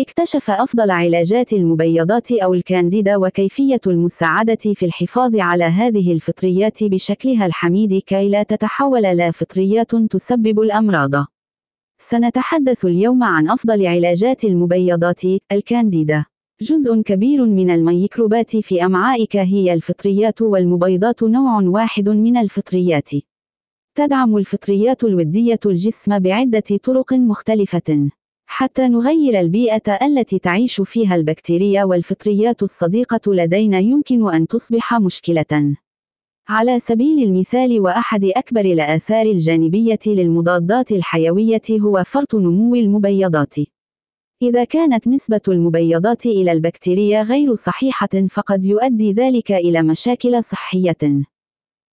اكتشف أفضل علاجات المبيضات أو الكانديدا وكيفية المساعدة في الحفاظ على هذه الفطريات بشكلها الحميد كي لا تتحول لا فطريات تسبب الأمراض. سنتحدث اليوم عن أفضل علاجات المبيضات، الكانديدا. جزء كبير من الميكروبات في أمعائك هي الفطريات والمبيضات نوع واحد من الفطريات. تدعم الفطريات الودية الجسم بعدة طرق مختلفة. حتى نغير البيئة التي تعيش فيها البكتيريا والفطريات الصديقة لدينا يمكن أن تصبح مشكلة. على سبيل المثال وأحد أكبر الآثار الجانبية للمضادات الحيوية هو فرط نمو المبيضات. إذا كانت نسبة المبيضات إلى البكتيريا غير صحيحة فقد يؤدي ذلك إلى مشاكل صحية.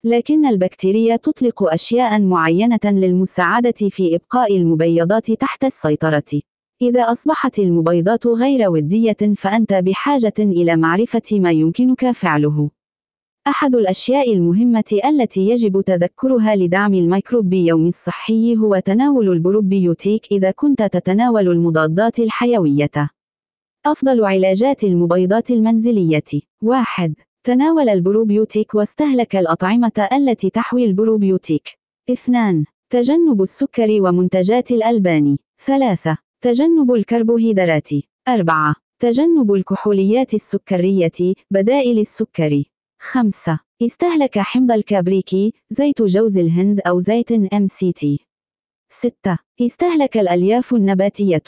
لكن البكتيريا تطلق أشياء معينة للمساعدة في إبقاء المبيضات تحت السيطرة. إذا أصبحت المبيضات غير ودية فأنت بحاجة إلى معرفة ما يمكنك فعله. أحد الأشياء المهمة التي يجب تذكرها لدعم الميكروبيوم الصحي هو تناول البروبيوتيك إذا كنت تتناول المضادات الحيوية. أفضل علاجات المبيضات المنزلية 1. تناول البروبيوتيك واستهلك الأطعمة التي تحوي البروبيوتيك. 2. تجنب السكر ومنتجات الألبان. 3. تجنب الكربوهيدرات. 4. تجنب الكحوليات السكرية بدائل السكر. 5. استهلك حمض الكابريكي، زيت جوز الهند أو زيت MCT. 6. استهلك الألياف النباتية.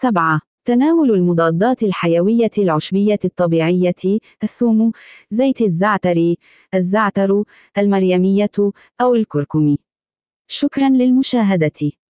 7. تناول المضادات الحيوية العشبية الطبيعية الثوم زيت الزعتر الزعتر المريمية أو الكركم شكرا للمشاهدة